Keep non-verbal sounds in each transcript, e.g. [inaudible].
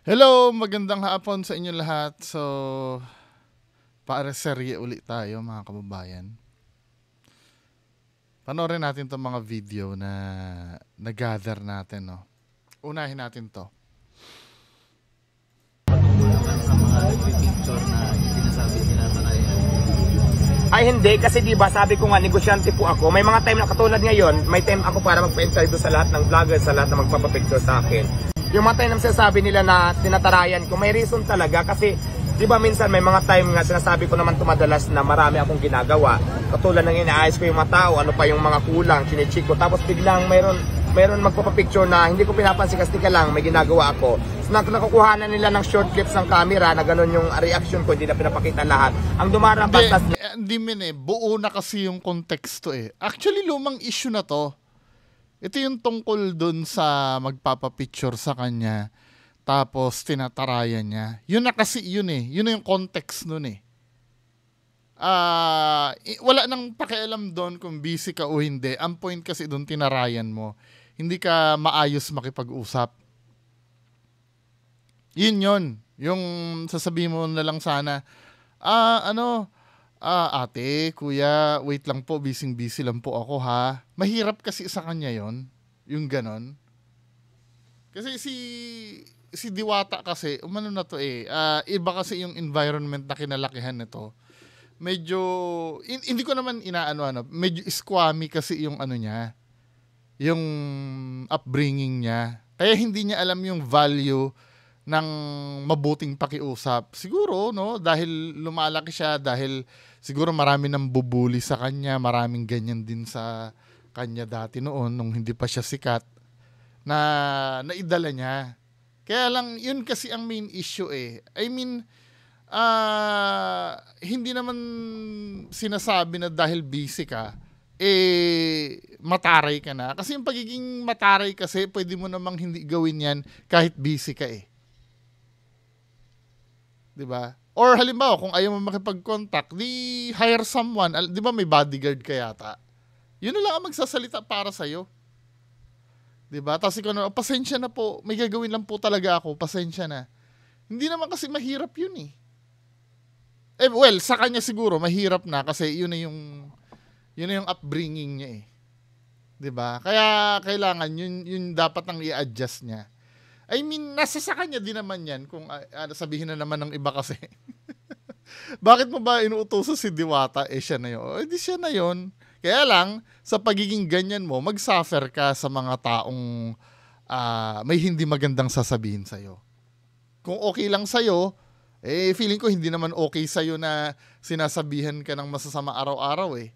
Hello, magandang hapon sa inyo lahat. So, para serye ulit tayo mga kababayan. Panoorin natin itong mga video na nagather natin. No? Unahin natin to. sa mga picture na sinasabi nila sa ay hindi kasi 'di ba sabi ko nga negosyante po ako. May mga time na katulad ngayon, may time ako para magpa-interview sa lahat ng vlogger, sa lahat na magpapa-picture sa akin yung mga time na sinasabi nila na tinatarayan ko, may reason talaga kasi di ba minsan may mga time nga sinasabi ko naman tumadalas na marami akong ginagawa. Katulad ng inaayos ko yung mga tao, ano pa yung mga kulang, chinecheck ko. Tapos biglang mayroon, mayroon magpapapicture na hindi ko pinapansin kasi ka lang, may ginagawa ako. So nakukuha na nila ng short clips ng camera na ganun yung reaction ko, hindi na pinapakita lahat. Ang dumarapat... Hindi, eh, hindi min eh, buo na kasi yung konteksto eh. Actually, lumang issue na to ito yung tungkol dun sa magpapapicture sa kanya tapos tinatarayan niya. Yun na kasi yun eh. Yun na yung context nun eh. Uh, wala nang pakialam doon kung busy ka o hindi. Ang point kasi doon tinarayan mo. Hindi ka maayos makipag-usap. Yun yun. Yung sasabihin mo na lang sana, ah, ano, Ah, ate, kuya, wait lang po, busy-busy lang po ako ha. Mahirap kasi sa kanya yon yung ganon. Kasi si si Diwata kasi, umano na to eh, uh, iba kasi yung environment na kinalakihan nito. Medyo, in, hindi ko naman inaano ano, medyo squammy kasi yung ano niya, yung upbringing niya. Kaya hindi niya alam yung value ng mabuting pakiusap. Siguro, no, dahil lumalaki siya, dahil siguro marami nang bubuli sa kanya, maraming ganyan din sa kanya dati noon nung hindi pa siya sikat na naidala niya. Kaya lang yun kasi ang main issue eh. I mean, uh, hindi naman sinasabi na dahil busy ka, eh, mataray ka na. Kasi yung pagiging mataray kasi, pwede mo namang hindi gawin yan kahit busy ka eh. ba? Diba? Or halimbawa, kung ayaw mo makipag-contact, di hire someone. Di ba may bodyguard ka yata? Yun na lang ang magsasalita para sa'yo. Di ba? Tapos ikaw na, oh, pasensya na po. May gagawin lang po talaga ako. Pasensya na. Hindi naman kasi mahirap yun eh. eh well, sa kanya siguro mahirap na kasi yun na yung yun na yung upbringing niya eh. 'Di ba? Kaya kailangan yun yun dapat ang i-adjust niya. I mean, nasa sa kanya din naman yan kung uh, ah, ah, sabihin na naman ng iba kasi. [laughs] Bakit mo ba inuutosan si Diwata? Eh, siya na yun. Eh, di siya na yun. Kaya lang, sa pagiging ganyan mo, mag-suffer ka sa mga taong uh, may hindi magandang sasabihin sa'yo. Kung okay lang sa'yo, eh, feeling ko hindi naman okay sa'yo na sinasabihan ka ng masasama araw-araw eh.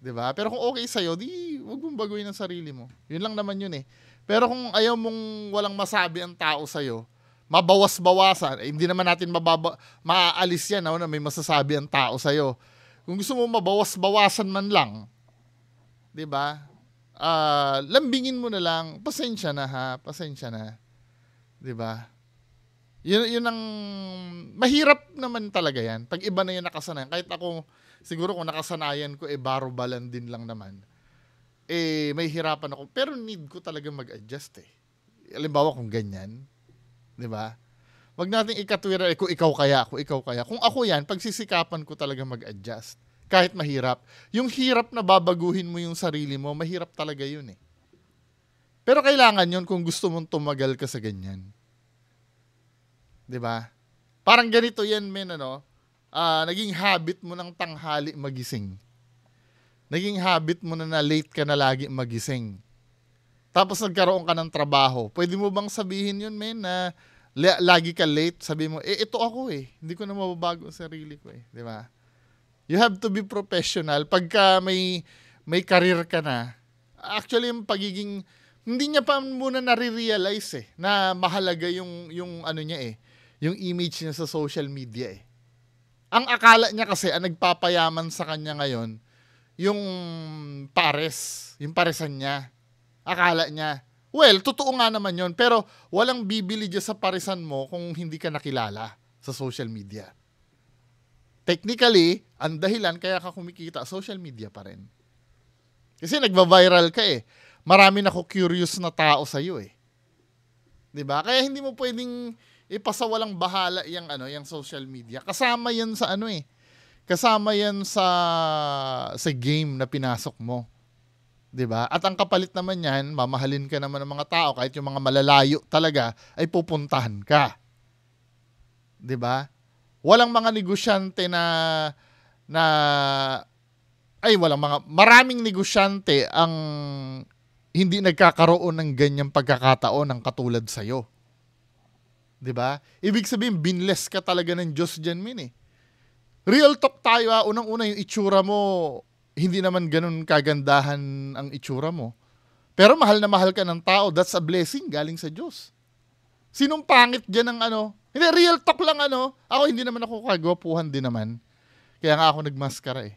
'di ba? Pero kung okay sa'yo, di wag mong baguhin ang sarili mo. 'Yun lang naman 'yun eh. Pero kung ayaw mong walang masabi ang tao sa iyo, mabawas-bawasan, eh, hindi naman natin mababa, maaalis yan na may masasabi ang tao sa iyo. Kung gusto mo mabawas-bawasan man lang, di ba? Uh, lambingin mo na lang, pasensya na ha, pasensya na. Di ba? Yun, yun ang mahirap naman talaga yan. Pag iba na yung nakasanayan. Kahit ako, siguro kung nakasanayan ko, eh, balan din lang naman eh may hirapan ako. Pero need ko talaga mag-adjust eh. Halimbawa kung ganyan, 'di ba? Wag nating ikatwira eh, kung ikaw kaya, kung ikaw kaya. Kung ako 'yan, pagsisikapan ko talaga mag-adjust kahit mahirap. Yung hirap na babaguhin mo yung sarili mo, mahirap talaga 'yun eh. Pero kailangan 'yun kung gusto mong tumagal ka sa ganyan. 'Di ba? Parang ganito 'yan men ano, uh, naging habit mo ng tanghali magising naging habit mo na na late ka na lagi magising. Tapos nagkaroon ka ng trabaho. Pwede mo bang sabihin yun, men, na l- lagi ka late? Sabi mo, eh, ito ako eh. Hindi ko na mababago ang sarili ko eh. Di ba? You have to be professional. Pagka may, may career ka na, actually, yung pagiging, hindi niya pa muna nare-realize eh, na mahalaga yung, yung ano niya eh, yung image niya sa social media eh. Ang akala niya kasi, ang nagpapayaman sa kanya ngayon, yung pares, yung paresan niya. Akala niya. Well, totoo nga naman yon pero walang bibili dyan sa parisan mo kung hindi ka nakilala sa social media. Technically, ang dahilan kaya ka kumikita, social media pa rin. Kasi nagba-viral ka eh. Marami na ko curious na tao sa iyo eh. 'Di ba? Kaya hindi mo pwedeng ipasa walang bahala 'yang ano, 'yang social media. Kasama 'yan sa ano eh, Kasama yan sa, sa game na pinasok mo. 'di ba? At ang kapalit naman niyan, mamahalin ka naman ng mga tao kahit yung mga malalayo talaga ay pupuntahan ka. 'Di ba? Walang mga negosyante na na ay walang mga maraming negosyante ang hindi nagkakaroon ng ganyang pagkakataon ng katulad sa iyo. 'Di ba? Ibig sabihin binless ka talaga ng Diyos diyan min eh. Real talk tayo ha. Ah. Unang-una yung itsura mo, hindi naman ganun kagandahan ang itsura mo. Pero mahal na mahal ka ng tao. That's a blessing galing sa Diyos. Sinong pangit dyan ng ano? Hindi, real talk lang ano. Ako hindi naman ako kagwapuhan din naman. Kaya nga ako nagmaskara eh.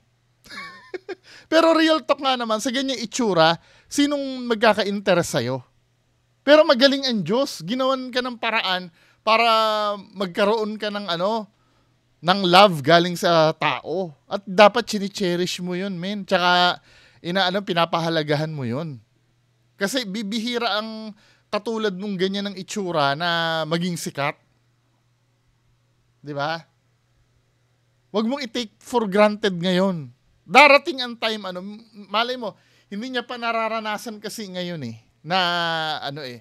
[laughs] Pero real talk nga naman, sa ganyang itsura, sinong magkaka-interest sa'yo? Pero magaling ang Diyos. Ginawan ka ng paraan para magkaroon ka ng ano, ng love galing sa tao. At dapat cherish mo yun, men. Tsaka, inaano, pinapahalagahan mo yun. Kasi bibihira ang katulad mong ganyan ng itsura na maging sikat. Di ba? Huwag mong i-take for granted ngayon. Darating ang time, ano, malay mo, hindi niya pa nararanasan kasi ngayon eh, na ano eh,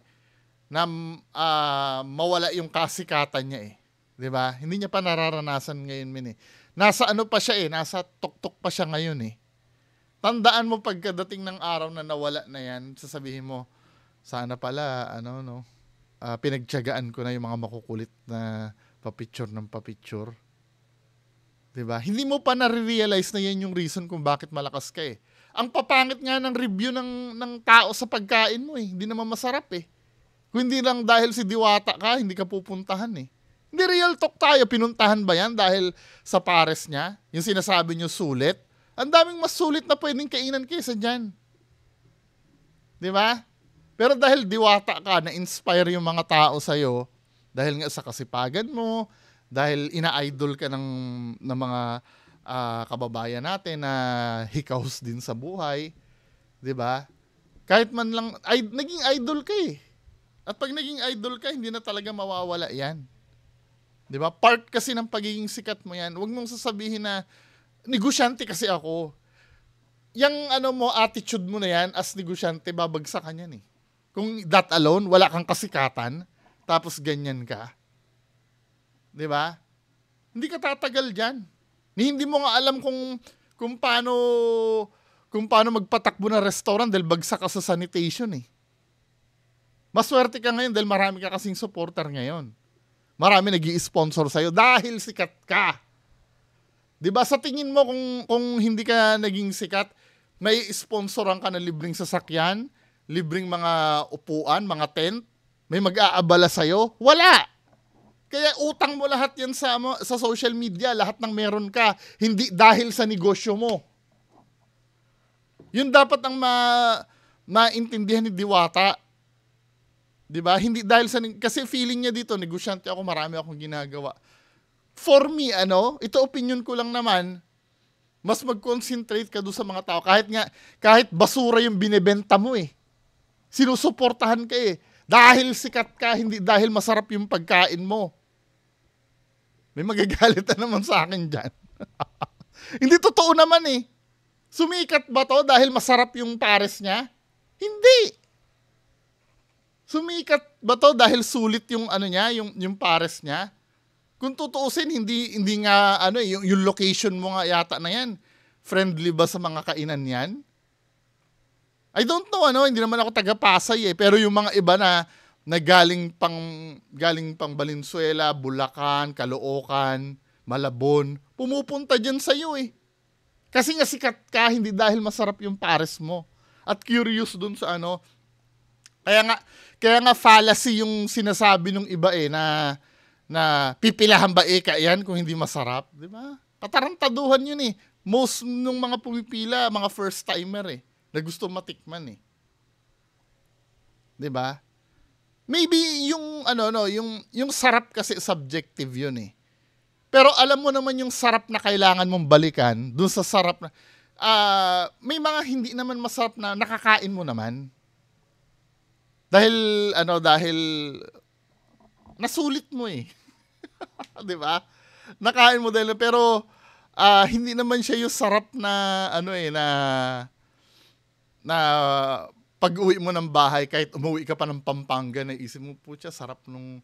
na uh, mawala yung kasikatan niya eh. 'Di ba? Hindi niya pa nararanasan ngayon min eh. Nasa ano pa siya eh, nasa tuktok pa siya ngayon eh. Tandaan mo pagkadating ng araw na nawala na 'yan, sasabihin mo, sana pala ano no, uh, ah, pinagtiyagaan ko na yung mga makukulit na papicture ng papicture. 'Di ba? Hindi mo pa na-realize na 'yan yung reason kung bakit malakas ka eh. Ang papangit nga ng review ng ng tao sa pagkain mo eh. Hindi naman masarap eh. Kung hindi lang dahil si Diwata ka, hindi ka pupuntahan eh. Hindi real talk tayo, pinuntahan ba yan dahil sa pares niya? Yung sinasabi niyo sulit? Ang daming mas sulit na pwedeng kainan kaysa dyan. Di ba? Pero dahil diwata ka, na-inspire yung mga tao sa'yo, dahil nga sa kasipagan mo, dahil ina-idol ka ng, ng mga uh, kababayan natin na hikaws din sa buhay, di ba? Kahit man lang, ay, naging idol ka eh. At pag naging idol ka, hindi na talaga mawawala yan. 'Di ba? Part kasi ng pagiging sikat mo 'yan. Huwag mong sasabihin na negosyante kasi ako. Yang ano mo, attitude mo na 'yan as negosyante babagsakan 'yan eh. Kung that alone, wala kang kasikatan, tapos ganyan ka. 'Di ba? Hindi ka tatagal diyan. Hindi mo nga alam kung kung paano kung paano magpatakbo ng restaurant dahil bagsak ka sa sanitation eh. Maswerte ka ngayon dahil marami ka kasing supporter ngayon. Marami nag sponsor sa'yo dahil sikat ka. 'Di ba sa tingin mo kung kung hindi ka naging sikat, may sponsoran ka ng libreng sasakyan, libreng mga upuan, mga tent, may mag-aabala sa'yo? Wala! Kaya utang mo lahat yan sa, sa social media, lahat ng meron ka, hindi dahil sa negosyo mo. Yun dapat ang ma, maintindihan ni Diwata 'Di ba? Hindi dahil sa kasi feeling niya dito, negosyante ako, marami akong ginagawa. For me, ano, ito opinion ko lang naman, mas mag-concentrate ka doon sa mga tao kahit nga kahit basura yung binebenta mo eh. Sinusuportahan ka eh. Dahil sikat ka, hindi dahil masarap yung pagkain mo. May magagalit na naman sa akin dyan. [laughs] hindi totoo naman eh. Sumikat ba to dahil masarap yung pares niya? Hindi. Sumikat ba to dahil sulit yung ano niya, yung yung pares niya? Kung tutuusin, hindi hindi nga ano eh, yung, yung location mo nga yata na yan. Friendly ba sa mga kainan yan? I don't know ano, hindi naman ako taga Pasay eh, pero yung mga iba na nagaling pang galing pang Balinsuela, Bulacan, Caloocan, Malabon, pumupunta diyan sa iyo eh. Kasi nga sikat ka hindi dahil masarap yung pares mo. At curious dun sa ano, kaya nga kaya nga fallacy yung sinasabi ng iba eh na na pipilahan ba eka eh yan kung hindi masarap, di ba? Patarantaduhan yun eh. Most nung mga pumipila, mga first timer eh, na gusto matikman eh. Di ba? Maybe yung ano no, yung yung sarap kasi subjective yun eh. Pero alam mo naman yung sarap na kailangan mong balikan dun sa sarap na uh, may mga hindi naman masarap na nakakain mo naman. Dahil, ano, dahil nasulit mo eh. [laughs] 'Di ba? Nakain mo dahil pero uh, hindi naman siya yung sarap na ano eh na na pag-uwi mo ng bahay kahit umuwi ka pa ng Pampanga na isip mo po siya sarap nung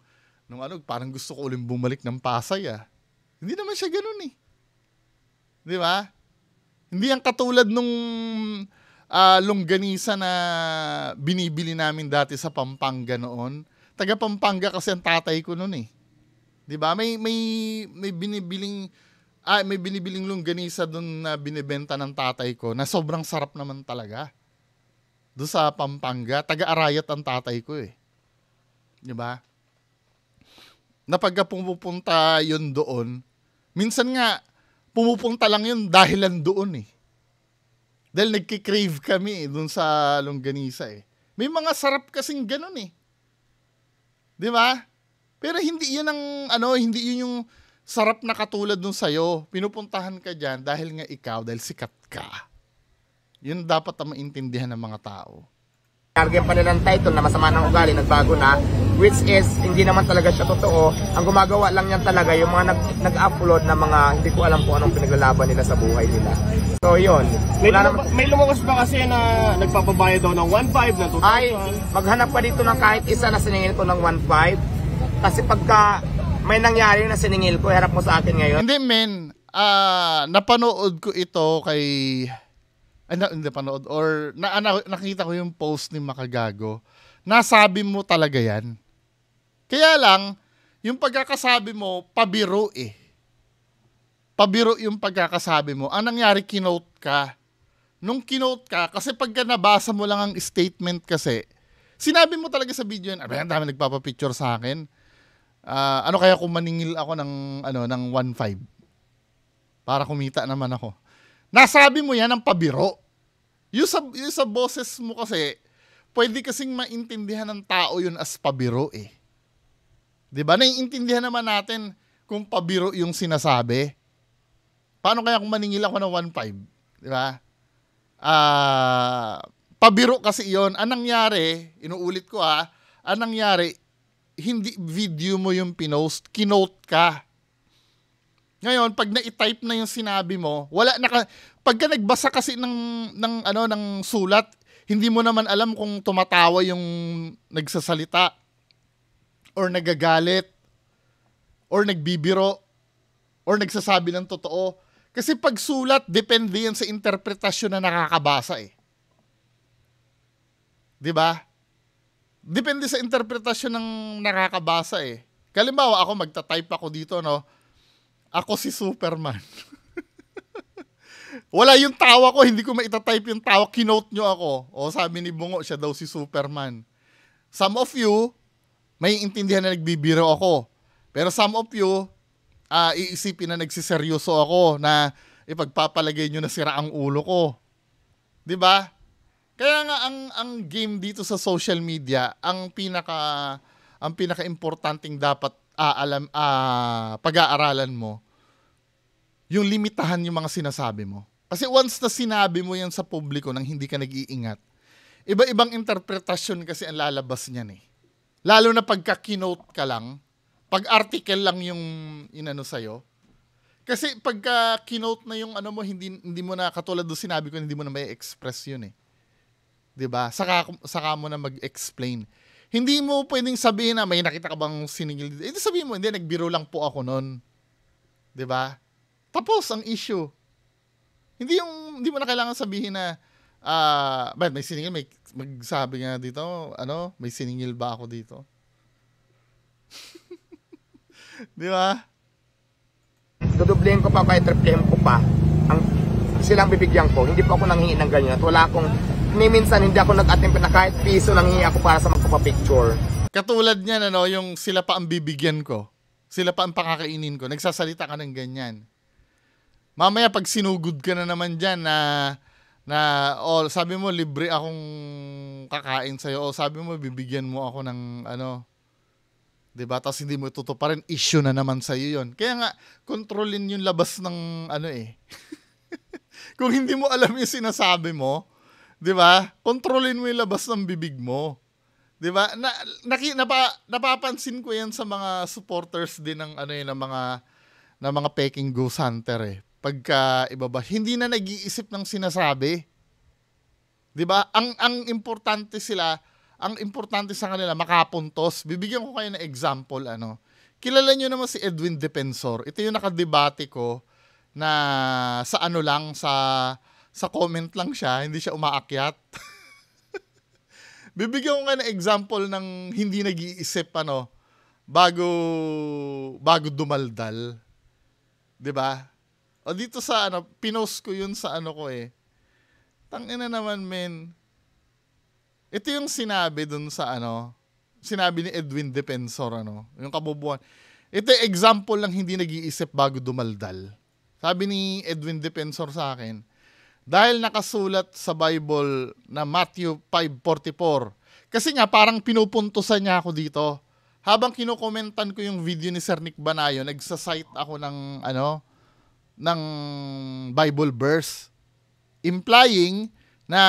nung ano parang gusto ko ulit bumalik ng Pasay ah. Hindi naman siya ganoon eh. 'Di ba? Hindi ang katulad nung uh, longganisa na binibili namin dati sa Pampanga noon. Taga Pampanga kasi ang tatay ko noon eh. 'Di ba? May may may binibiling ah, may binibiling longganisa doon na binebenta ng tatay ko na sobrang sarap naman talaga. Do sa Pampanga, taga-Arayat ang tatay ko eh. 'Di ba? Na pagka pumupunta 'yon doon, minsan nga pumupunta lang 'yun dahilan doon eh. Dahil nagkikrave kami eh, dun sa longganisa eh. May mga sarap kasing ganun eh. Di ba? Pero hindi yun ang, ano, hindi yun yung sarap na katulad nun sa'yo. Pinupuntahan ka dyan dahil nga ikaw, dahil sikat ka. Yun dapat ang maintindihan ng mga tao. Karga pa nilang title na masama ng ugali, nagbago na, which is hindi naman talaga siya totoo. Ang gumagawa lang niyan talaga yung mga nag nag-upload na mga hindi ko alam po anong pinaglalaban nila sa buhay nila. So yun. May, Wala naman... may lumakas ba kasi na nagpapabayad daw ng 1.5 na 2,000? Ay, maghanap pa dito ng kahit isa na siningil ko ng 1.5. Kasi pagka may nangyari na siningil ko, harap mo sa akin ngayon. Hindi men, uh, napanood ko ito kay ay, na, hindi panood. Or na, na, nakita ko yung post ni Makagago. Nasabi mo talaga yan. Kaya lang, yung pagkakasabi mo, pabiro eh. Pabiro yung pagkakasabi mo. Ang nangyari, kinote ka. Nung kinote ka, kasi pagka nabasa mo lang ang statement kasi, sinabi mo talaga sa video yun, abay, ang dami nagpapapicture sa akin. Uh, ano kaya kung maningil ako ng, ano, ng 1.5? Para kumita naman ako. Nasabi mo yan ng pabiro. Yung sa, yung sa boses mo kasi, pwede kasing maintindihan ng tao yun as pabiro eh. ba diba? Naiintindihan naman natin kung pabiro yung sinasabi. Paano kaya kung maningil ako ng 1.5? Di ba? Ah, uh, pabiro kasi yon. Anong nangyari, inuulit ko ha, ah. anong nangyari, hindi video mo yung pinost, kinote ka. Ngayon, pag na-type na yung sinabi mo, wala na ka, pagka nagbasa kasi ng, ng, ano, ng sulat, hindi mo naman alam kung tumatawa yung nagsasalita or nagagalit or nagbibiro or nagsasabi ng totoo. Kasi pag sulat, depende yan sa interpretasyon na nakakabasa eh. 'Di ba? Depende sa interpretasyon ng nakakabasa eh. Kalimbawa ako magta-type ako dito no ako si Superman. [laughs] Wala yung tawa ko, hindi ko maitatype yung tawa, kinote nyo ako. O sabi ni Bungo, siya daw si Superman. Some of you, may intindihan na nagbibiro ako. Pero some of you, uh, iisipin na nagsiseryoso ako na ipagpapalagay nyo na sira ang ulo ko. 'Di ba? Kaya nga ang ang game dito sa social media, ang pinaka ang pinaka-importanting dapat aalam, uh, pag-aaralan mo, yung limitahan yung mga sinasabi mo. Kasi once na sinabi mo yan sa publiko nang hindi ka nag-iingat, iba-ibang interpretasyon kasi ang lalabas niyan eh. Lalo na pagka keynote ka lang, pag article lang yung inano sa sa'yo. Kasi pagka keynote na yung ano mo, hindi, hindi mo na, katulad doon sinabi ko, hindi mo na may express yun eh. 'di ba? Saka saka mo na mag-explain. Hindi mo pwedeng sabihin na may nakita ka bang siningil. Eh, sabihin mo, hindi, nagbiro lang po ako noon. 'Di ba? Tapos ang issue. Hindi yung hindi mo na kailangan sabihin na ah, uh, but may siningil, may magsabi nga dito, ano, may siningil ba ako dito? [laughs] 'Di ba? Dudublehin ko pa, kahit triplehin ko pa. Ang silang bibigyan ko, hindi pa ako nanghingi ng ganyan. At wala akong, ni minsan hindi ako nag-attempt na kahit piso nanghingi ako para sa magpapicture. Katulad niyan, ano, yung sila pa ang bibigyan ko. Sila pa ang pakakainin ko. Nagsasalita ka ng ganyan. Mamaya pag sinugod ka na naman dyan na na o oh, sabi mo libre akong kakain sa iyo o oh, sabi mo bibigyan mo ako ng ano 'di ba tapos hindi mo ito tutuparin issue na naman sa iyo 'yon kaya nga kontrolin yung labas ng ano eh [laughs] kung hindi mo alam yung sinasabi mo 'di ba kontrolin mo yung labas ng bibig mo 'Di ba? Na, naki, napa, napapansin ko 'yan sa mga supporters din ng ano yun, eh, ng mga ng mga peking ghost hunter eh. Pagka ibaba, hindi na nag-iisip ng sinasabi. 'Di ba? Ang ang importante sila, ang importante sa kanila makapuntos. Bibigyan ko kayo ng example ano. Kilala niyo naman si Edwin Defensor. Ito yung nakadebate ko na sa ano lang sa sa comment lang siya, hindi siya umaakyat. [laughs] Bibigyan ko nga ng example ng hindi nag-iisip ano bago bago dumaldal. 'Di ba? O dito sa ano, pinos ko 'yun sa ano ko eh. Tangina naman men. Ito yung sinabi dun sa ano, sinabi ni Edwin Defensor ano, yung kabubuan. Ito example lang hindi nag-iisip bago dumaldal. Sabi ni Edwin Defensor sa akin, dahil nakasulat sa Bible na Matthew 5.44. Kasi nga parang pinupuntusan niya ako dito. Habang kinokomentan ko yung video ni Sir Nick Banayo, nagsasite ako ng ano ng Bible verse implying na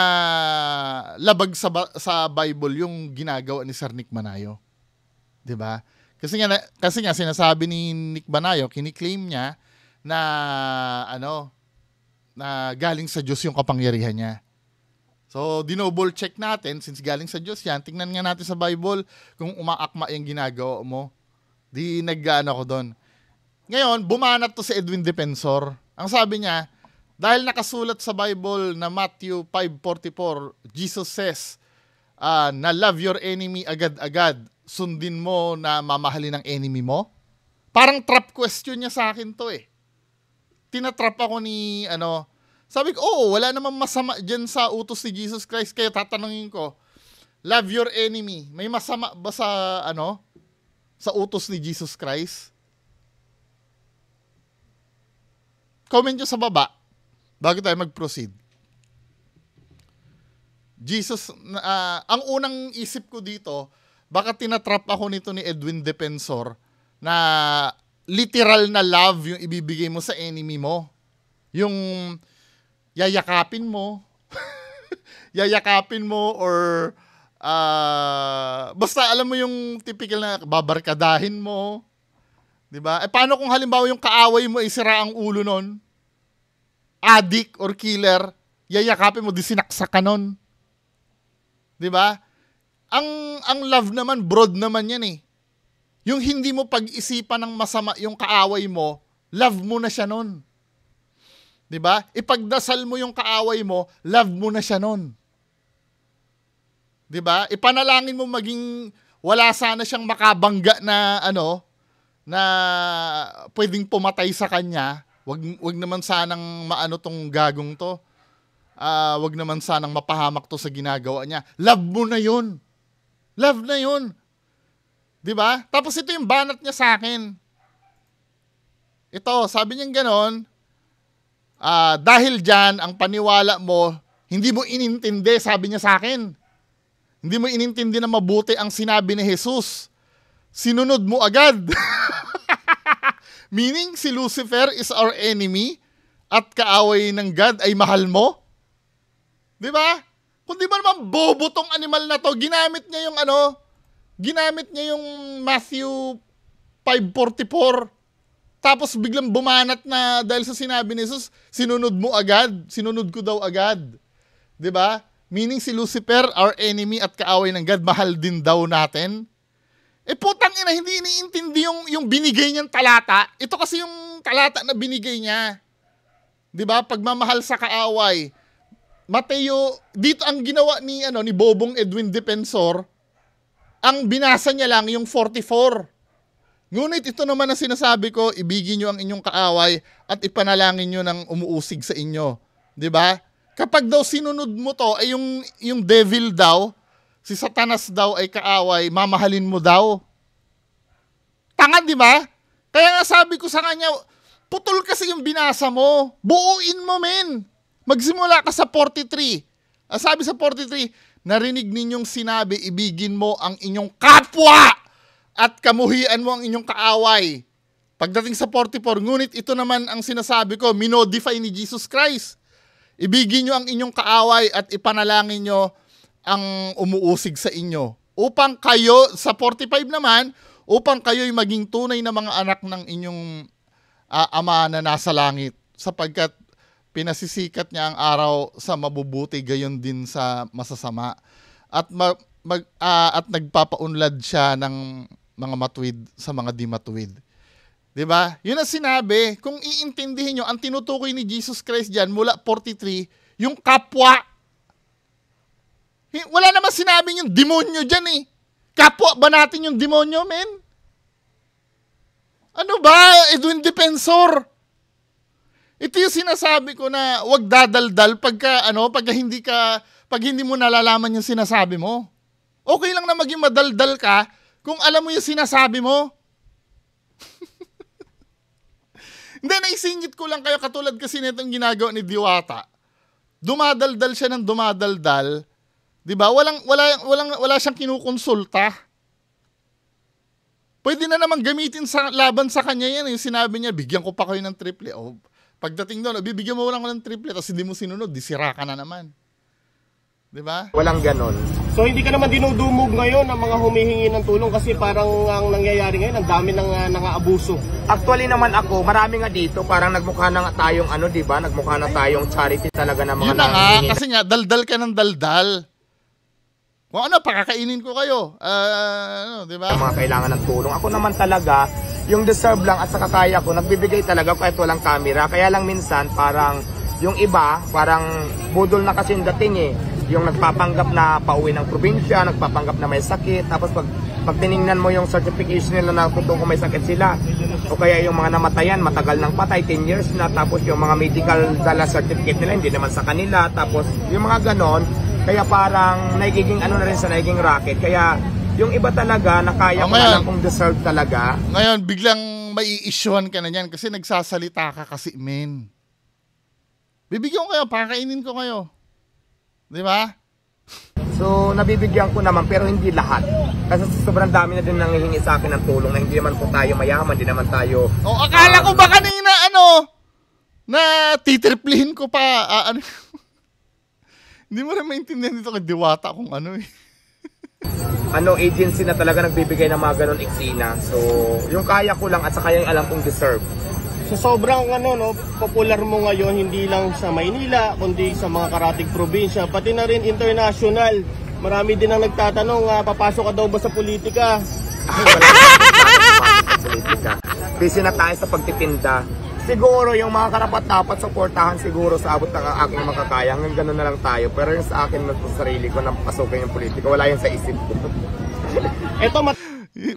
labag sa sa Bible yung ginagawa ni Sir Nick Banayo. 'Di ba? Kasi nga kasi nga sinasabi ni Nick Banayo, kiniklaim niya na ano na galing sa Diyos yung kapangyarihan niya. So, dinoble check natin, since galing sa Diyos yan, tingnan nga natin sa Bible kung umaakma yung ginagawa mo. Di nag-ano ko doon. Ngayon, bumanat to si Edwin Defensor. Ang sabi niya, dahil nakasulat sa Bible na Matthew 5.44, Jesus says, uh, na love your enemy agad-agad, sundin mo na mamahalin ang enemy mo. Parang trap question niya sa akin to eh tinatrap ako ni, ano, sabi ko, oo, oh, wala namang masama diyan sa utos ni Jesus Christ. Kaya tatanungin ko, love your enemy. May masama ba sa, ano, sa utos ni Jesus Christ? Comment nyo sa baba bago tayo mag-proceed. Jesus, uh, ang unang isip ko dito, baka tinatrap ako nito ni Edwin Defensor na literal na love yung ibibigay mo sa enemy mo. Yung yayakapin mo, [laughs] yayakapin mo or uh, basta alam mo yung typical na babarkadahin mo. 'Di ba? Eh paano kung halimbawa yung kaaway mo isira ang ulo nun? Addict or killer, yayakapin mo di sinaksakan nun. 'Di ba? Ang ang love naman broad naman 'yan eh. Yung hindi mo pag-isipan ng masama yung kaaway mo, love mo na siya nun. 'Di ba? Ipagdasal mo yung kaaway mo, love mo na siya nun. 'Di ba? Ipanalangin mo maging wala sana siyang makabangga na ano na pwedeng pumatay sa kanya. Wag wag naman sanang maano tong gagong to. Uh, wag naman sanang mapahamak to sa ginagawa niya. Love mo na 'yun. Love na 'yun. 'Di ba? Tapos ito yung banat niya sa akin. Ito, sabi niya ganoon, ah, dahil diyan ang paniwala mo, hindi mo inintindi, sabi niya sa akin. Hindi mo inintindi na mabuti ang sinabi ni Jesus. Sinunod mo agad. [laughs] Meaning, si Lucifer is our enemy at kaaway ng God ay mahal mo? Di ba? Kung di ba naman bobo tong animal na to, ginamit niya yung ano, ginamit niya yung Matthew 5.44 tapos biglang bumanat na dahil sa sinabi ni Jesus, sinunod mo agad, sinunod ko daw agad. 'Di ba? Meaning si Lucifer, our enemy at kaaway ng God, mahal din daw natin. Eh putang ina, hindi iniintindi yung, yung binigay niyang talata. Ito kasi yung talata na binigay niya. 'Di ba? Pagmamahal sa kaaway. Mateo, dito ang ginawa ni ano ni Bobong Edwin Defensor, ang binasa niya lang yung 44. Ngunit ito naman ang sinasabi ko, ibigin niyo ang inyong kaaway at ipanalangin niyo ng umuusig sa inyo. 'Di ba? Kapag daw sinunod mo to, ay yung, yung devil daw, si Satanas daw ay kaaway, mamahalin mo daw. Tanga, di ba? Kaya nga sabi ko sa kanya, putol kasi yung binasa mo. Buuin mo, men. Magsimula ka sa 43. Sabi sa 43, narinig ninyong sinabi, ibigin mo ang inyong kapwa at kamuhian mo ang inyong kaaway. Pagdating sa 44, ngunit ito naman ang sinasabi ko, minodify ni Jesus Christ. Ibigin nyo ang inyong kaaway at ipanalangin nyo ang umuusig sa inyo. Upang kayo, sa 45 naman, upang kayo'y maging tunay na mga anak ng inyong uh, ama na nasa langit. Sapagkat pinasisikat niya ang araw sa mabubuti gayon din sa masasama at mag, mag uh, at nagpapaunlad siya ng mga matuwid sa mga di matuwid. 'Di ba? 'Yun ang sinabi. Kung iintindihin niyo ang tinutukoy ni Jesus Christ diyan mula 43, yung kapwa. Wala naman sinabi yung demonyo diyan eh. Kapwa ba natin yung demonyo, men? Ano ba, Edwin Defensor? Ito yung sinasabi ko na wag dadaldal pagka ano, pagka hindi ka pag hindi mo nalalaman yung sinasabi mo. Okay lang na maging madaldal ka kung alam mo yung sinasabi mo. [laughs] Hindi, naisingit ko lang kayo katulad kasi nitong ginagawa ni Diwata. Dumadaldal siya ng dumadaldal. 'Di ba? Walang wala walang wala siyang kinukonsulta pwede na naman gamitin sa laban sa kanya yan. Yung eh. sinabi niya, bigyan ko pa kayo ng triple. Oh, Pagdating doon, bibigyan mo lang ko ng triplet, tapos hindi mo sinunod, disira ka na naman. Di ba? Walang ganon. So hindi ka naman dinudumog ngayon ng mga humihingi ng tulong kasi parang ang nangyayari ngayon, ang dami nang uh, nangaabuso. Actually naman ako, marami nga dito, parang nagmukha na nga tayong ano, di ba? Nagmukha na tayong charity talaga ng mga Yun na nga, kasi nga, daldal ka ng daldal. Kung ano, pakakainin ko kayo. Uh, ano, di ba? Mga kailangan ng tulong. Ako naman talaga, yung deserve lang at sa kakaya ko, nagbibigay talaga kahit walang camera. Kaya lang minsan parang yung iba, parang budol na kasi yung dating eh. Yung nagpapanggap na pauwi ng probinsya, nagpapanggap na may sakit. Tapos pag, pag tinignan mo yung certification nila na kung may sakit sila, o kaya yung mga namatayan, matagal nang patay, 10 years na. Tapos yung mga medical dala certificate nila, hindi naman sa kanila. Tapos yung mga ganon, kaya parang nagiging ano na rin sa nagiging racket. Kaya yung iba talaga na kaya oh, ngayon, kung deserve talaga. Ngayon, biglang maiisyuhan ka na niyan kasi nagsasalita ka kasi, men. Bibigyan ko kayo, pakainin ko kayo. Di ba? So, nabibigyan ko naman pero hindi lahat. Kasi sobrang dami na din nanghihingi sa akin ng tulong na hindi naman po tayo mayaman, hindi naman tayo... Oh, akala um, ko ba kanina ano, na titriplihin ko pa, uh, ano... [laughs] hindi mo na maintindihan dito kay Diwata kung ano eh ano agency na talaga nagbibigay ng mga ganun eksena. So, yung kaya ko lang at saka yung alam kong deserve. So, sobrang ano, no, popular mo ngayon hindi lang sa Maynila, kundi sa mga karatig probinsya, pati na rin international. Marami din ang nagtatanong, uh, papasok ka daw ba sa politika? Ay, wala politika. Busy na tayo sa pagtitinda siguro yung mga karapat dapat suportahan siguro sa abot ng aking makakaya hanggang ganun na lang tayo pero yung sa akin na sarili ko nang pasukin yung politika wala yan sa isip ko Ito [laughs] mat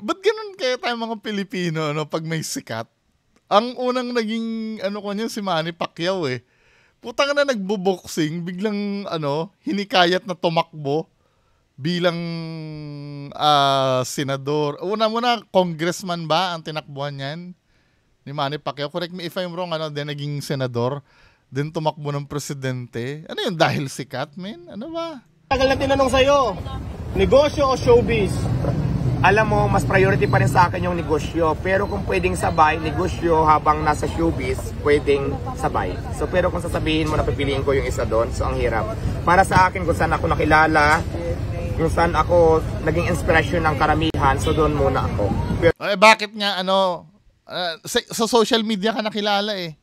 ba't ganun kaya tayo mga Pilipino no pag may sikat ang unang naging ano ko niya si Manny Pacquiao eh putang na nagbo-boxing biglang ano hinikayat na tumakbo bilang uh, senador una muna congressman ba ang tinakbuhan niyan ni Manny Pacquiao. Correct me if I'm wrong, ano, then naging senador, then tumakbo ng presidente. Ano yun, dahil sikat, man? Ano ba? Tagal na tinanong sa'yo, negosyo o showbiz? Alam mo, mas priority pa rin sa akin yung negosyo. Pero kung pwedeng sabay, negosyo habang nasa showbiz, pwedeng sabay. So pero kung sasabihin mo na pipiliin ko yung isa doon, so ang hirap. Para sa akin kung saan ako nakilala, kung saan ako naging inspirasyon ng karamihan, so doon muna ako. Pero... Eh, bakit nga ano, Ah, sa, sa social media ka nakilala eh.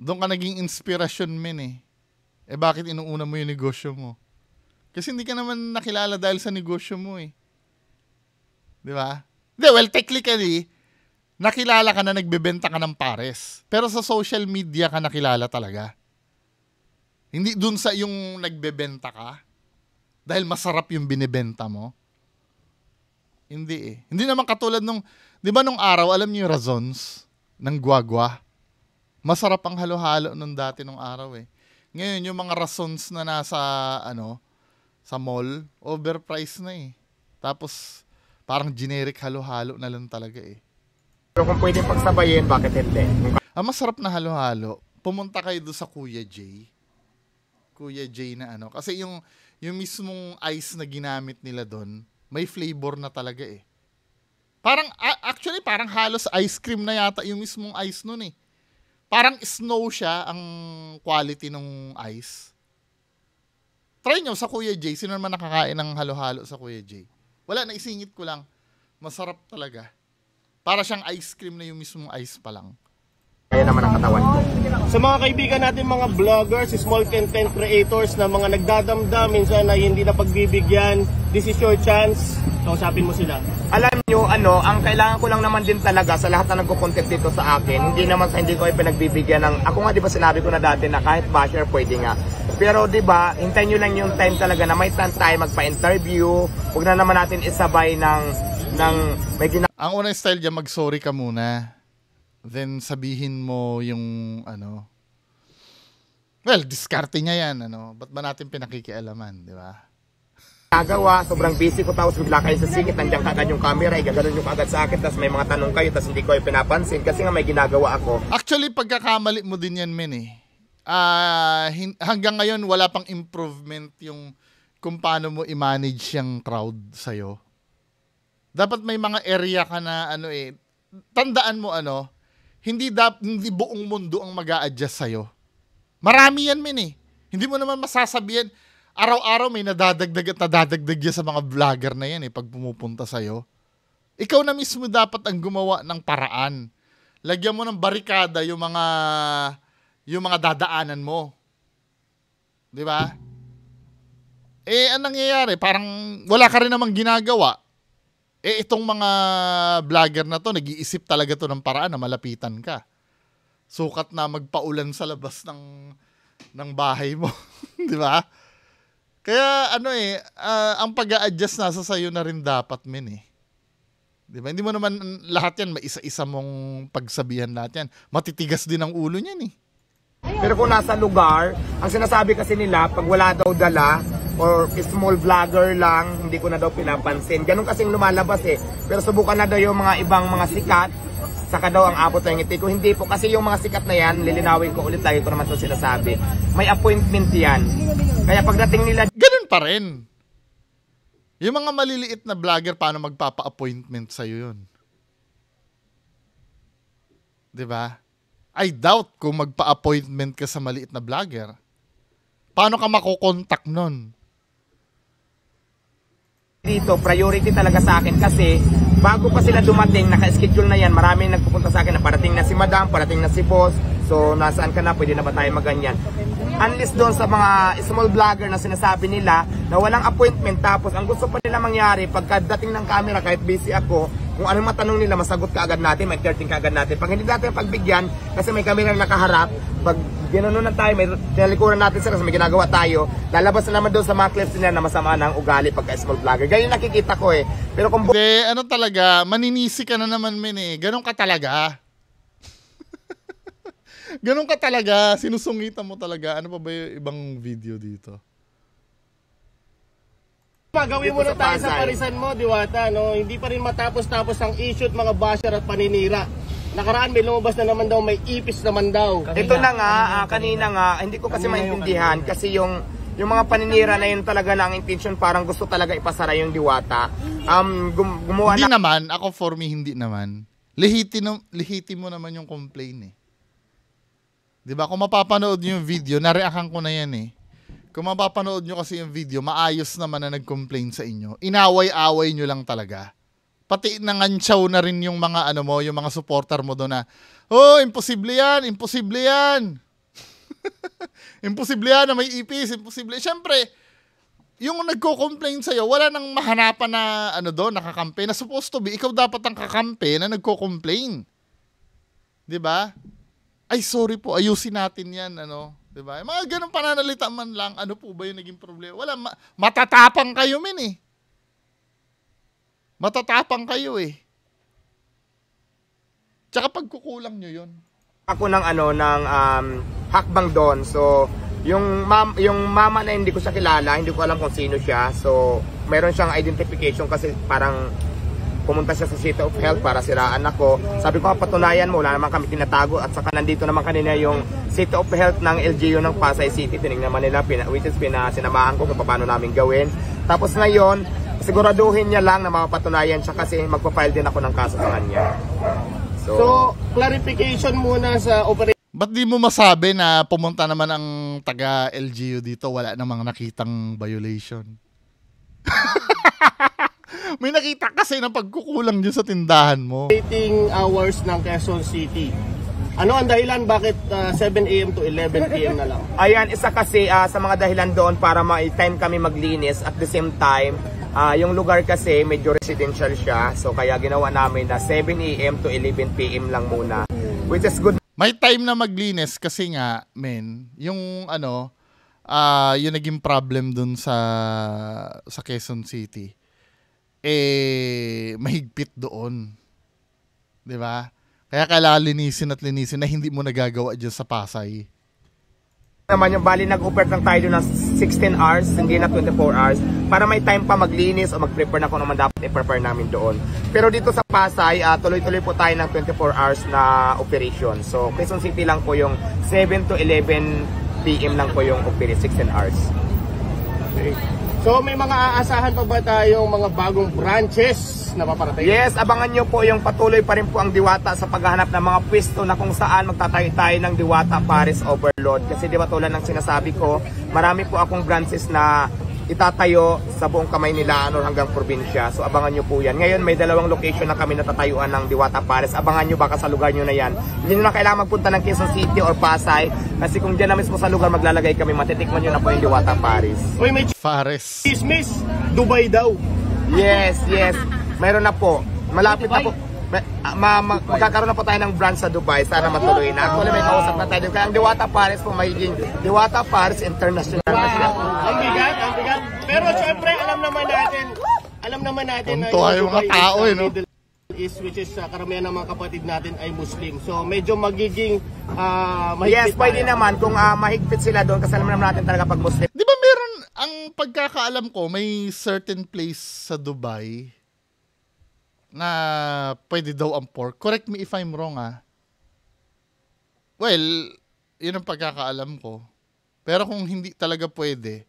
Doon ka naging inspiration men eh. Eh bakit inuuna mo yung negosyo mo? Kasi hindi ka naman nakilala dahil sa negosyo mo eh. Di ba? Hindi, well, technically, nakilala ka na nagbebenta ka ng pares. Pero sa social media ka nakilala talaga. Hindi dun sa yung nagbebenta ka. Dahil masarap yung binebenta mo. Hindi eh. Hindi naman katulad nung Di ba nung araw, alam niyo yung razons ng guagua? Masarap ang halo-halo nung dati nung araw eh. Ngayon, yung mga razons na nasa, ano, sa mall, overpriced na eh. Tapos, parang generic halo-halo na lang talaga eh. Pero kung pwede pagsabayin, bakit hindi? Ang ah, masarap na halo-halo, pumunta kayo doon sa Kuya J. Kuya J na ano. Kasi yung, yung mismong ice na ginamit nila doon, may flavor na talaga eh. Parang, actually, parang halos ice cream na yata yung mismong ice nun eh. Parang snow siya ang quality ng ice. Try nyo sa Kuya Jay. Sino naman nakakain ng halo-halo sa Kuya Jay? Wala, naisingit ko lang. Masarap talaga. Para siyang ice cream na yung mismong ice pa lang. Kaya naman ang katawan ko. Sa mga kaibigan natin mga vloggers, small content creators na mga nagdadamdam minsan na hindi na pagbibigyan, this is your chance, kausapin mo sila. Alam nyo, ano, ang kailangan ko lang naman din talaga sa lahat na nagko-content dito sa akin, hindi naman sa hindi ko ay pinagbibigyan ng, ako nga di ba sinabi ko na dati na kahit basher pwede nga. Pero di ba, hintayin nyo lang yung time talaga na may time tayo magpa-interview, huwag na naman natin isabay ng, ng may gina- Ang unang style dyan, mag-sorry ka muna Then sabihin mo yung ano, Well, diskarte niya yan, ano. Ba't ba natin pinakikialaman, di ba? Nagawa, sobrang busy ko tapos bigla kayo sa sikit, nandiyan kagad yung camera, igaganon eh, yung kagad sa akin, tapos may mga tanong kayo, tapos hindi ko ay pinapansin kasi nga may ginagawa ako. Actually, pagkakamali mo din yan, men eh. Uh, hanggang ngayon, wala pang improvement yung kung paano mo i-manage yung crowd sa'yo. Dapat may mga area ka na ano eh, tandaan mo ano, hindi, dap, hindi buong mundo ang mag adjust sa'yo. Marami yan, Min, eh. Hindi mo naman masasabihan, araw-araw may nadadagdag at nadadagdag yan sa mga vlogger na yan eh, pag pumupunta sa'yo. Ikaw na mismo dapat ang gumawa ng paraan. Lagyan mo ng barikada yung mga yung mga dadaanan mo. 'Di ba? Eh, anong nangyayari? Parang wala ka rin namang ginagawa eh itong mga vlogger na to, nag-iisip talaga to ng paraan na malapitan ka. Sukat na magpaulan sa labas ng ng bahay mo, [laughs] 'di ba? Kaya ano eh, uh, ang pag-a-adjust nasa sayo na rin dapat min eh. 'Di ba? Hindi mo naman lahat 'yan maisa-isa mong pagsabihan lahat 'yan. Matitigas din ang ulo niyan eh. Pero kung nasa lugar, ang sinasabi kasi nila pag wala daw dala, or small vlogger lang, hindi ko na daw pinapansin. Ganun kasing lumalabas eh. Pero subukan na daw yung mga ibang mga sikat, saka daw ang abot ng ngiti ko. Hindi po, kasi yung mga sikat na yan, lilinawin ko ulit, lagi ko naman ito sinasabi. May appointment yan. Kaya pagdating nila... Ganun pa rin. Yung mga maliliit na vlogger, paano magpapa-appointment sa'yo yun? ba? Diba? I doubt kung magpa-appointment ka sa maliit na vlogger. Paano ka makokontakt nun? Dito, priority talaga sa akin kasi bago pa sila dumating, naka-schedule na yan. Maraming nagpupunta sa akin na parating na si madam, parating na si boss. So, nasaan ka na? Pwede na ba tayo maganyan? Unless doon sa mga small vlogger na sinasabi nila na walang appointment tapos ang gusto pa nila mangyari pagkadating ng camera kahit busy ako, kung anong matanong nila, masagot ka agad natin, may 13 ka agad natin. Pag hindi natin pagbigyan, kasi may camera na nakaharap, pag ginanon na tayo, may tinalikuran natin sila, kasi may ginagawa tayo, lalabas na naman doon sa mga clips nila na masama ng ugali pagka small vlogger. Ganyan nakikita ko eh. Pero kung... Hindi, ano talaga, maninisi ka na naman min eh. Ganon ka talaga. [laughs] Ganon ka talaga, sinusungitan mo talaga. Ano pa ba yung ibang video dito? Pagawin muna tayo sa parisan mo, Diwata, no? Hindi pa rin matapos-tapos ang issue at mga basher at paninira. Nakaraan may lumabas na naman daw, may ipis naman daw. Kanina, Ito na nga, kanina, kanina, ah, kanina nga, hindi ko kasi maintindihan kasi yung yung mga paninira na yun talaga na ang intention parang gusto talaga ipasara yung diwata. Um, gum gumawa hindi na... naman, ako for me hindi naman. Lihiti, mo naman yung complain eh. 'Di ba? Kung mapapanood yung video, nareakan ko na yan eh. Kung mapapanood nyo kasi yung video, maayos naman na nag-complain sa inyo. Inaway-away nyo lang talaga. Pati nangantsaw na rin yung mga ano mo, yung mga supporter mo doon na, Oh, imposible yan! Imposible yan! [laughs] imposible yan na may ipis! Imposible! Siyempre, yung nagko-complain sa'yo, wala nang mahanapan na ano doon, nakakampi. Na supposed to be, ikaw dapat ang kakampi na nagko-complain. 'Di ba? Ay, sorry po, ayusin natin yan, ano. 'Di ba? Mga ganung pananalita man lang, ano po ba 'yung naging problema? Wala ma- matatapang kayo min eh. Matatapang kayo eh. Tsaka pagkukulang nyo 'yon. Ako ng ano ng um, hakbang doon. So yung mam yung mama na hindi ko siya kilala, hindi ko alam kung sino siya. So meron siyang identification kasi parang pumunta siya sa City of Health para siraan ako. Sabi ko, patunayan mo, wala naman kami tinatago. At saka nandito naman kanina yung City of Health ng LGU ng Pasay City. Tinignan naman nila, pina, which is pinasinamahan ko kung paano namin gawin. Tapos na yon siguraduhin niya lang na mapatunayan siya kasi magpa-file din ako ng kaso sa kanya. So, so clarification muna sa operation. Ba't di mo masabi na pumunta naman ang taga LGU dito wala namang nakitang violation? [laughs] May nakita kasi na pagkukulang dyan sa tindahan mo. Waiting hours ng Quezon City. Ano ang dahilan bakit uh, 7 a.m. to 11 p.m. na lang? Ayan, isa kasi uh, sa mga dahilan doon para ma-time kami maglinis at the same time Uh, yung lugar kasi medyo residential siya so kaya ginawa namin na 7am to 11pm lang muna which is good. May time na maglinis kasi nga men yung ano uh, yung naging problem doon sa sa Quezon City eh, mahigpit doon. 'Di ba? Kaya kailangan linisin at linisin na hindi mo nagagawa dyan sa Pasay. Naman yung bali nag-offer ng tayo ng 16 hours, hindi na 24 hours para may time pa maglinis o mag-prepare na kung naman ano dapat i-prepare namin doon. Pero dito sa Pasay, uh, tuloy-tuloy po tayo ng 24 hours na operation. So, Quezon City lang po yung 7 to 11 p.m. lang po yung operation, 16 hours. Okay. So may mga aasahan pa ba tayong mga bagong branches na paparating? Yes, abangan nyo po yung patuloy pa rin po ang diwata sa paghahanap ng mga pwesto na kung saan magtatayo tayo ng diwata Paris Overload. Kasi di ba tulad ng sinasabi ko, marami po akong branches na itatayo sa buong kamay nila Anor hanggang probinsya. So abangan nyo po yan. Ngayon may dalawang location na kami natatayuan ng Diwata Pares. Abangan nyo baka sa lugar nyo na yan. Hindi nyo na kailangan magpunta ng Quezon City or Pasay kasi kung dyan na mismo sa lugar maglalagay kami, matitikman nyo na po yung Diwata Pares. Uy, may Pares. Miss, Dubai daw. Yes, yes. Meron na po. Malapit Dubai? na po. Ma ma magkakaroon na po tayo ng brand sa Dubai. Sana matuloy na. Actually, may kausap na tayo. Kaya ang Diwata Paris po magiging Diwata Paris International. Wow. Ang bigat, ang pero syempre, alam naman natin, alam naman natin na Tuntua yung mga tao eh, no? is which is uh, karamihan ng mga kapatid natin ay Muslim. So medyo magiging uh, mahigpit Yes, pwede tayo. naman kung uh, mahigpit sila doon kasi alam naman natin talaga pag Muslim. Di ba meron, ang pagkakaalam ko, may certain place sa Dubai na pwede daw ang pork. Correct me if I'm wrong ah. Well, yun ang pagkakaalam ko. Pero kung hindi talaga pwede,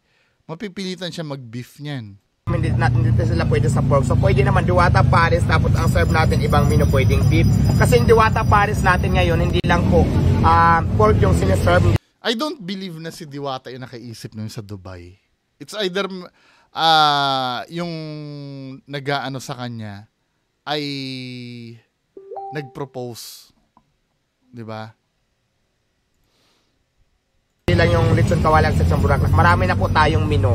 mapipilitan siya mag-beef niyan. Hindi, na, hindi sila pwede sa pork. So pwede naman Duwata Paris tapos ang serve natin ibang menu pwedeng beef. Kasi yung Duwata Paris natin ngayon hindi lang po uh, pork yung sineserve. I don't believe na si Diwata yung nakaisip nun sa Dubai. It's either uh, yung nagaano sa kanya ay nagpropose. 'Di ba? hindi yung lechon kawalang sa Bulaklak. Marami na po tayong menu.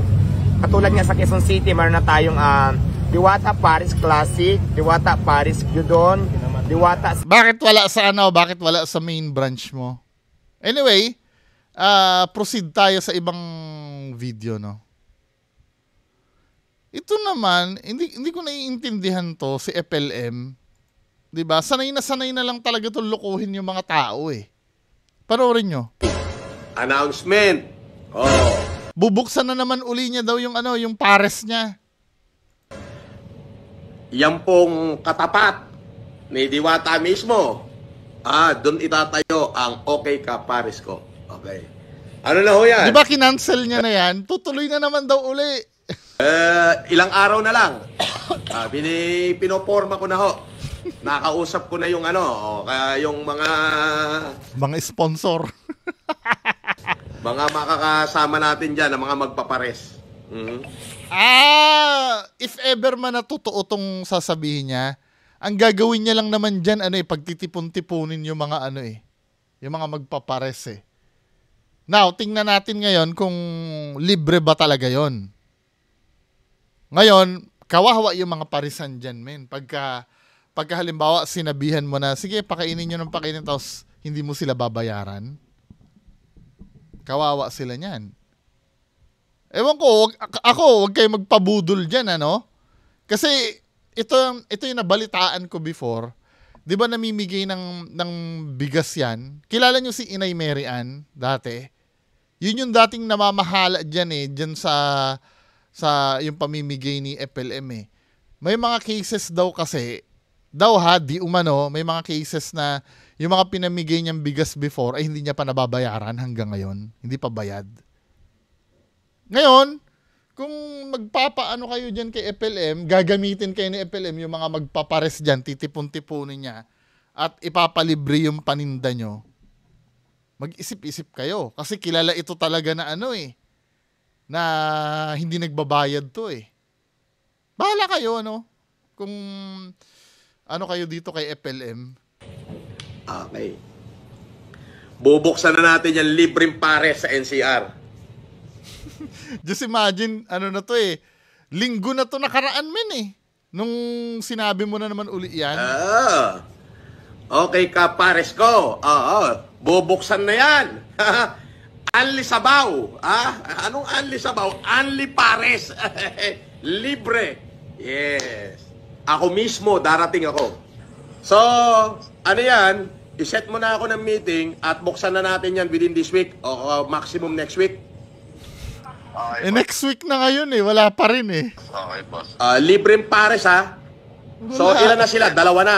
Katulad nga sa Quezon City, meron na tayong uh, Diwata Paris Classic, Diwata Paris Gyudon, Diwata... Bakit wala sa ano? Bakit wala sa main branch mo? Anyway, uh, proceed tayo sa ibang video, no? Ito naman, hindi, hindi ko naiintindihan to, si FLM. ba diba? Sanay na sanay na lang talaga itong lukuhin yung mga tao eh. Panoorin nyo announcement. Oh. Bubuksan na naman uli niya daw yung ano, yung pares niya. Yan pong katapat ni Diwata mismo. Ah, doon itatayo ang okay ka pares ko. Okay. Ano na ho yan? Di ba kinancel niya na yan? Tutuloy na naman daw uli. uh, ilang araw na lang. Uh, bini, pinoporma ko na ho. Nakausap ko na yung ano, oh, kaya yung mga... Mga sponsor. [laughs] Mga makakasama natin dyan, ang mga magpapares. Mm-hmm. Ah! If ever man na totoo tong sasabihin niya, ang gagawin niya lang naman dyan, ano eh, pagtitipon-tipunin yung mga ano eh, yung mga magpapares eh. Now, tingnan natin ngayon kung libre ba talaga yon. Ngayon, kawawa yung mga parisan dyan, men. Pagka, pagka halimbawa, sinabihan mo na, sige, pakainin nyo ng pakainin, tapos hindi mo sila babayaran. Kawawa sila niyan. Ewan ko, wag, ako, wag kayo magpabudol diyan ano? Kasi ito ito yung nabalitaan ko before. 'Di ba namimigay ng ng bigas 'yan? Kilala niyo si Inay Mary Ann dati? Yun yung dating namamahala diyan eh, diyan sa sa yung pamimigay ni FLM eh. May mga cases daw kasi daw ha, di umano, may mga cases na yung mga pinamigay niyang bigas before ay hindi niya pa nababayaran hanggang ngayon. Hindi pa bayad. Ngayon, kung magpapaano kayo dyan kay FLM, gagamitin kayo ni FLM yung mga magpapares dyan, titipon-tipunin niya, at ipapalibre yung paninda nyo, mag-isip-isip kayo. Kasi kilala ito talaga na ano eh, na hindi nagbabayad to eh. Bahala kayo ano, kung ano kayo dito kay FLM, Okay. Bubuksan na natin yung libreng pare sa NCR. [laughs] Just imagine, ano na to eh. Linggo na to nakaraan min eh. Nung sinabi mo na naman uli yan. Ah. Okay ka, pares ko. Oo. Ah, ah. Bubuksan na yan. [laughs] Anli Sabaw. Ah? Anong Anli Sabaw? Anli Pares. [laughs] Libre. Yes. Ako mismo, darating ako. So, ano yan? iset mo na ako ng meeting at buksan na natin yan within this week o uh, maximum next week. Okay, eh, next week na ngayon eh. Wala pa rin eh. Okay, boss. Uh, ah, libreng pares ha. Wala. So, ilan na sila? Dalawa na.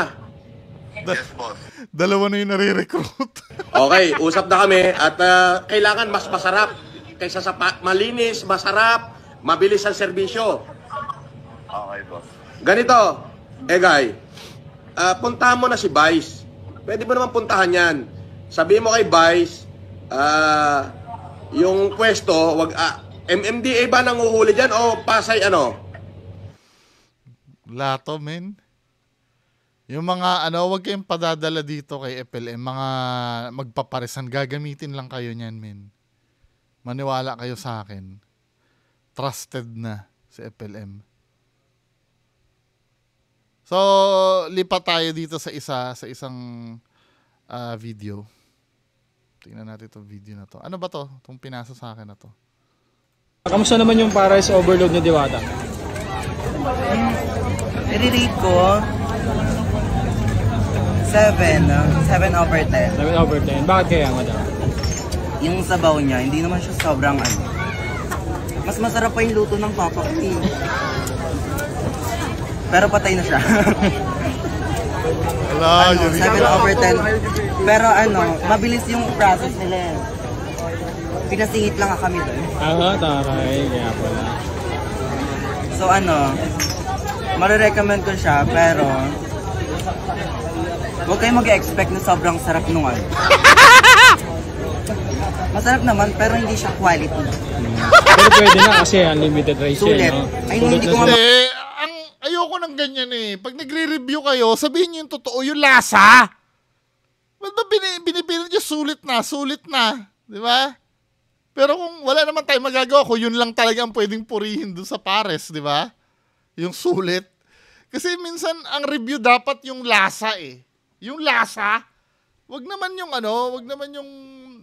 Da- yes, boss. Dalawa na yung nare-recruit. [laughs] okay, usap na kami at uh, kailangan mas masarap kaysa sa malinis, masarap, mabilis ang serbisyo. Okay, boss. Ganito, eh guy, uh, ah, punta mo na si Vice Pwede mo naman puntahan yan. Sabi mo kay Vice, ah, yung pwesto, wag, ah, MMDA ba nanguhuli dyan o Pasay ano? Lato, men. Yung mga ano, wag kayong padadala dito kay FLM. Mga magpaparisan, gagamitin lang kayo niyan, men. Maniwala kayo sa akin. Trusted na si FLM. So, lipat tayo dito sa isa, sa isang uh, video. Tingnan natin itong video na to. Ano ba to? Itong pinasa sa akin na to. Kamusta naman yung para sa overload ni Diwata? Mm, rate ko 7. 7 over 10. 7 over 10. Bakit kaya madam? Yung sabaw niya, hindi naman siya sobrang ano. Mas masarap pa yung luto ng papa ko eh. Pero patay na siya. Hello, [laughs] ano, 7 over 10. Pero ano, mabilis yung process nila. Eh. Pinasingit lang kami doon. Aha, taray. Kaya pala. So ano, marirecommend ko siya, pero huwag kayong mag-expect na sobrang sarap nung ano. [laughs] Masarap naman, pero hindi siya quality. pero pwede na kasi unlimited ratio. Sulit. No? Ay, Sulit hindi ko nga pag nagre-review kayo, sabihin niyo yung totoo, yung lasa. Ba't ba bin- binibilan niyo sulit na, sulit na? Di ba? Pero kung wala naman tayo magagawa ko, yun lang talaga ang pwedeng purihin dun sa pares, di ba? Yung sulit. Kasi minsan, ang review dapat yung lasa eh. Yung lasa. Wag naman yung ano, wag naman yung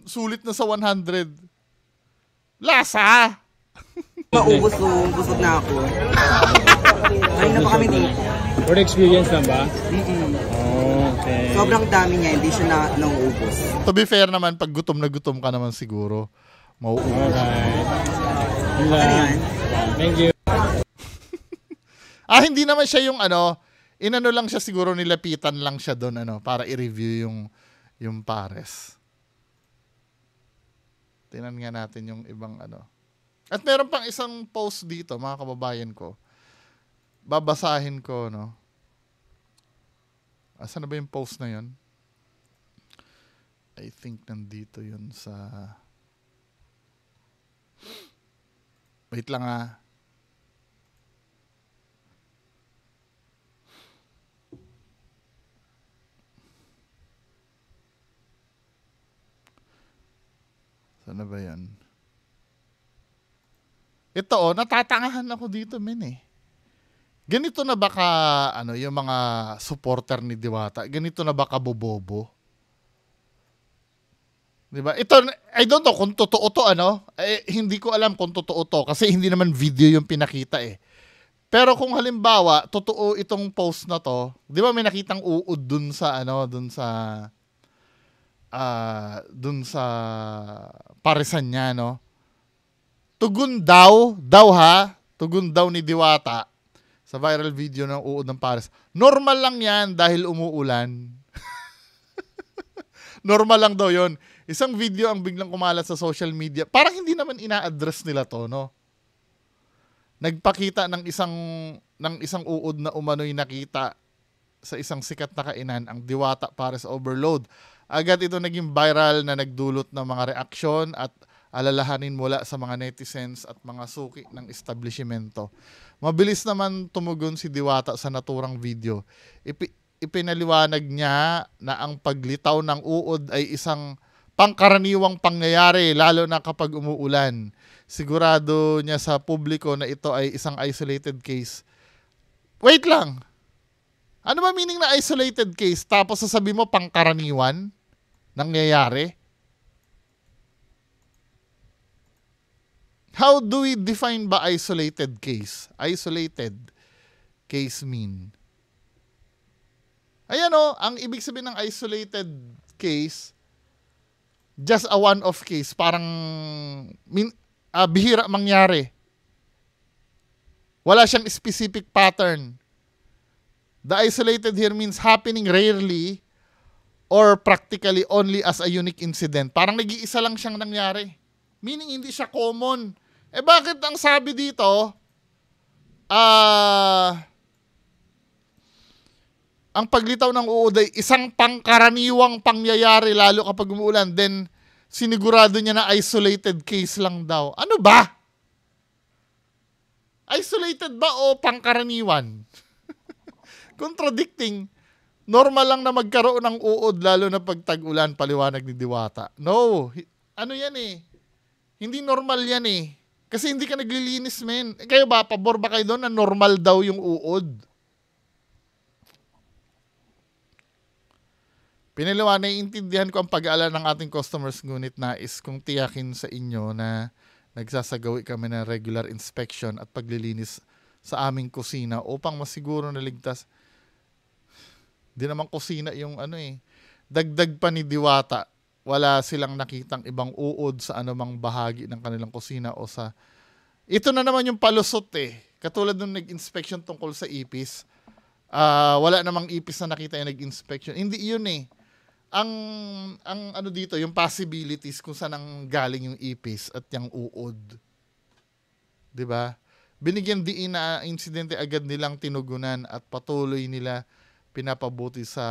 sulit na sa 100. Lasa! Maubos ko, busog na ako. Ay, na pa kami dito. Good experience lang ba? Okay. Sobrang dami niya, hindi siya na, nauubos. To be fair naman, pag gutom na gutom ka naman siguro, mauubos. Alright. Yun ano Thank you. [laughs] ah, hindi naman siya yung ano, inano lang siya siguro nilapitan lang siya doon ano, para i-review yung yung pares. Tinan nga natin yung ibang ano. At meron pang isang post dito, mga kababayan ko babasahin ko, no? Asan na ba yung post na yun? I think nandito yun sa... Wait lang ah. Sana ba yan? Ito oh, natatangahan ako dito, men eh. Ganito na ba ka, ano, yung mga supporter ni Diwata, ganito na ba ka bobobo? Di ba? Ito, I don't know kung totoo to, ano? Eh, hindi ko alam kung totoo to kasi hindi naman video yung pinakita eh. Pero kung halimbawa, totoo itong post na to, di ba may nakitang uod dun sa, ano, dun sa, uh, dun sa Parisan niya, no? Tugon daw, daw ha, tugon daw ni Diwata, sa viral video ng uod ng pares. Normal lang yan dahil umuulan. [laughs] Normal lang daw yon. Isang video ang biglang kumalat sa social media. Parang hindi naman ina-address nila to, no? Nagpakita ng isang ng isang uod na umano'y nakita sa isang sikat na kainan ang Diwata Paris Overload. Agad ito naging viral na nagdulot ng mga reaksyon at alalahanin mula sa mga netizens at mga suki ng establishmento. Mabilis naman tumugon si Diwata sa naturang video. Ipi- ipinaliwanag niya na ang paglitaw ng uod ay isang pangkaraniwang pangyayari lalo na kapag umuulan. Sigurado niya sa publiko na ito ay isang isolated case. Wait lang. Ano ba meaning na isolated case tapos sasabi mo pangkaraniwan nangyayari? How do we define ba isolated case? Isolated case mean. Ayan o, oh, ang ibig sabihin ng isolated case, just a one-off case, parang min, uh, bihira mangyari. Wala siyang specific pattern. The isolated here means happening rarely or practically only as a unique incident. Parang nag-iisa lang siyang nangyari. Meaning, hindi siya common eh bakit ang sabi dito, ah, uh, ang paglitaw ng uod ay isang pangkaraniwang pangyayari lalo kapag umuulan, then sinigurado niya na isolated case lang daw. Ano ba? Isolated ba o pangkaraniwan? [laughs] Contradicting. Normal lang na magkaroon ng uod lalo na pagtag ulan paliwanag ni Diwata. No, ano yan eh? Hindi normal yan eh. Kasi hindi ka naglilinis, men. Kayo ba, pabor ba kayo doon na normal daw yung uod? Piniliwa, naiintindihan ko ang pag-aala ng ating customers, ngunit nais kong tiyakin sa inyo na nagsasagawi kami ng regular inspection at paglilinis sa aming kusina upang masiguro na ligtas. Di naman kusina yung ano eh. Dagdag pa ni Diwata wala silang nakitang ibang uod sa anumang bahagi ng kanilang kusina o sa... Ito na naman yung palusot eh. Katulad nung nag-inspection tungkol sa ipis, uh, wala namang ipis na nakita yung nag-inspection. Hindi yun eh. Ang, ang ano dito, yung possibilities kung saan ang galing yung ipis at yung uod. ba? Diba? Binigyan diin na insidente agad nilang tinugunan at patuloy nila pinapabuti sa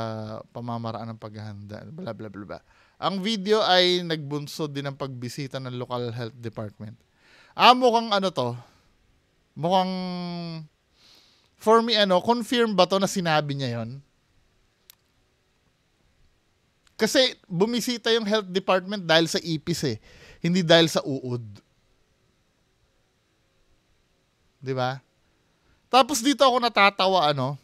pamamaraan ng paghahanda. Blah, blah, blah, bla. Ang video ay nagbunso din ng pagbisita ng local health department. Ah, mukhang ano to? Mukhang for me ano, confirm ba to na sinabi niya 'yon? Kasi bumisita yung health department dahil sa ipis eh, hindi dahil sa uod. 'Di ba? Tapos dito ako natatawa ano,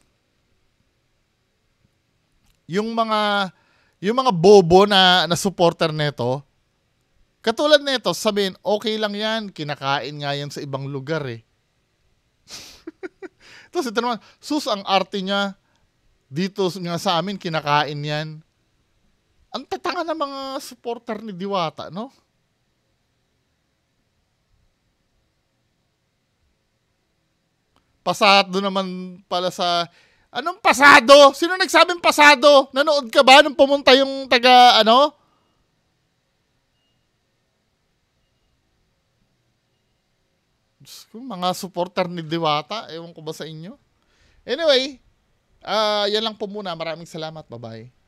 yung mga yung mga bobo na, na supporter nito, katulad nito, sabihin, okay lang yan, kinakain nga yan sa ibang lugar eh. [laughs] Tapos ito naman, sus ang arte niya, dito nga sa amin, kinakain yan. Ang tatanga ng mga supporter ni Diwata, no? Pasahat Pasado naman pala sa Anong pasado? Sino nagsabing pasado? Nanood ka ba nung pumunta yung taga, ano? mga supporter ni Diwata. Ewan ko ba sa inyo? Anyway, uh, yan lang po muna. Maraming salamat. Bye-bye.